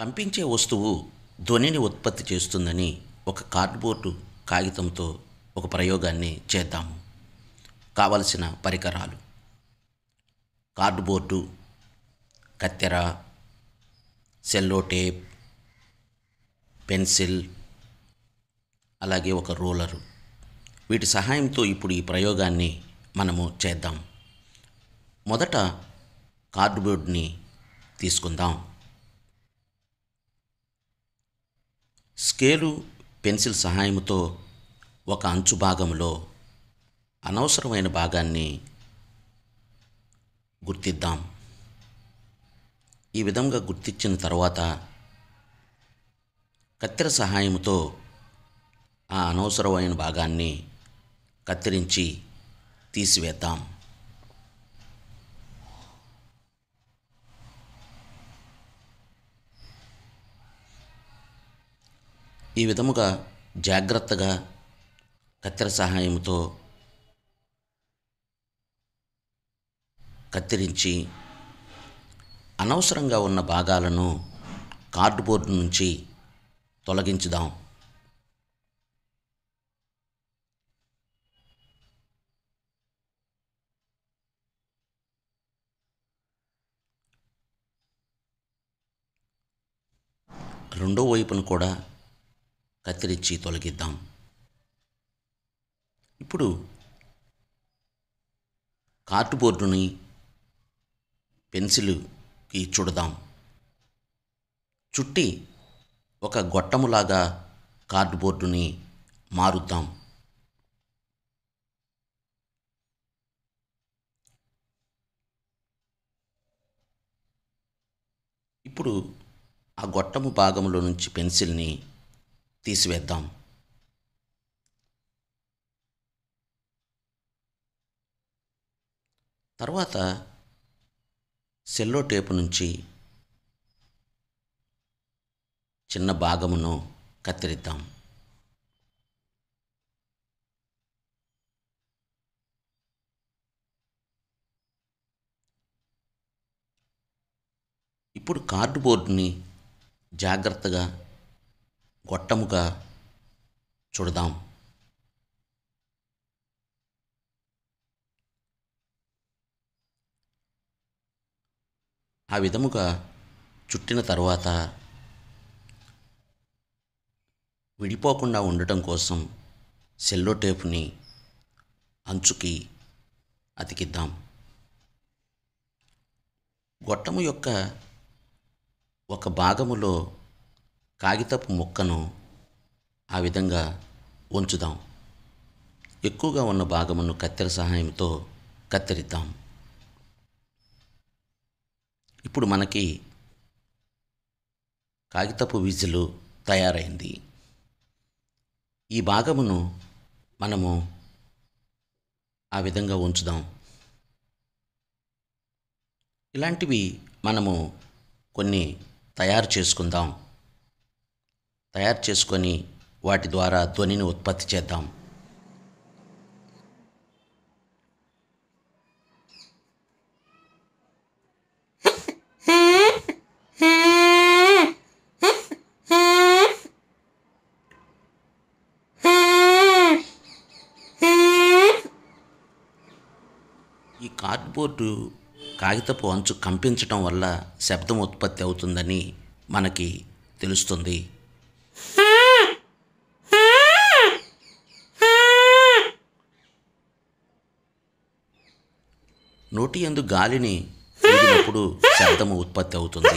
కంపించే వస్తువు ధ్వనిని ఉత్పత్తి చేస్తుందని ఒక కార్డ్బోర్డు కాగితంతో ఒక ప్రయోగాన్ని చేద్దాము కావలసిన పరికరాలు కార్డ్బోర్డు కత్తెర సెల్లో టేప్ పెన్సిల్ అలాగే ఒక రోలరు వీటి సహాయంతో ఇప్పుడు ఈ ప్రయోగాన్ని మనము చేద్దాం మొదట కార్డ్బోర్డ్ని తీసుకుందాం స్కేలు పెన్సిల్ సహాయంతో ఒక అంచు భాగంలో అనవసరమైన భాగాన్ని గుర్తిద్దాం ఈ విధంగా గుర్తించిన తర్వాత కత్తెర సహాయంతో ఆ అనవసరమైన భాగాన్ని కత్తిరించి తీసివేద్దాం ఈ విధముగా జాగ్రత్తగా కత్తెర సహాయంతో కత్తిరించి అనవసరంగా ఉన్న భాగాలను కార్డ్బోర్డ్ నుంచి తొలగించుదాం రెండో వైపును కూడా కత్తిరించి తొలగిద్దాం ఇప్పుడు కార్డ్బోర్డుని పెన్సిల్కి చూడదాం చుట్టి ఒక గొట్టములాగా బోర్డుని మారుద్దాం ఇప్పుడు ఆ గొట్టము భాగంలో నుంచి పెన్సిల్ని తీసివేద్దాం తర్వాత సెల్లో టేపు నుంచి చిన్న భాగమును కత్తిరిద్దాం ఇప్పుడు కార్డుబోర్డుని జాగ్రత్తగా గొట్టముగా చూడదాం ఆ విధముగా చుట్టిన తర్వాత విడిపోకుండా ఉండటం కోసం సెల్లో టేప్ని అంచుకి అతికిద్దాం గొట్టము యొక్క ఒక భాగములో కాగితపు ముక్కను ఆ విధంగా ఉంచుదాం ఎక్కువగా ఉన్న భాగమును కత్తెర సహాయంతో కత్తిరిద్దాం ఇప్పుడు మనకి కాగితపు విజులు తయారైంది ఈ భాగమును మనము ఆ విధంగా ఉంచుదాం ఇలాంటివి మనము కొన్ని తయారు చేసుకుందాం తయారు చేసుకొని వాటి ద్వారా ధ్వనిని ఉత్పత్తి చేద్దాం ఈ కార్డ్బోర్డు కాగితపు అంచు కంపించటం వల్ల శబ్దం ఉత్పత్తి అవుతుందని మనకి తెలుస్తుంది నోటి ఎందు గాలిని శబ్దము ఉత్పత్తి అవుతుంది